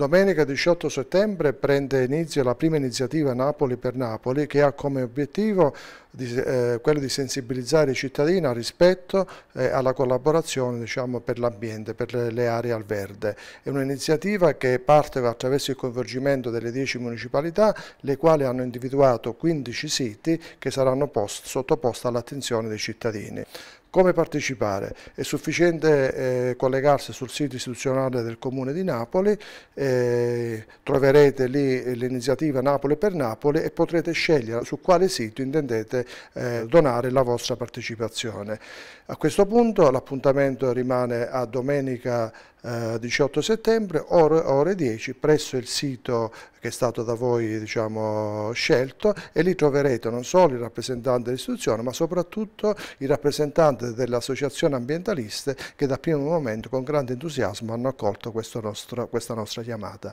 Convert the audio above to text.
Domenica 18 settembre prende inizio la prima iniziativa Napoli per Napoli che ha come obiettivo di, eh, quello di sensibilizzare i cittadini al rispetto e eh, alla collaborazione diciamo, per l'ambiente, per le, le, aree al verde. È un'iniziativa che parte attraverso il coinvolgimento delle 10 municipalità, le quali hanno individuato 15 siti che saranno post, sottoposti all'attenzione dei cittadini. Come partecipare? È sufficiente eh, collegarsi sul sito istituzionale del Comune di Napoli, eh, troverete lì eh, l'iniziativa Napoli per Napoli e potrete scegliere su quale sito intendete potete eh, donare la vostra partecipazione. A questo punto l'appuntamento rimane a domenica eh, 18 settembre, ore, ore, 10, presso il sito che è stato da voi diciamo, scelto e lì troverete non solo il rappresentante dell'istituzione ma soprattutto il rappresentante dell'associazione ambientaliste che da primo momento con grande entusiasmo hanno accolto nostro, questa nostra chiamata.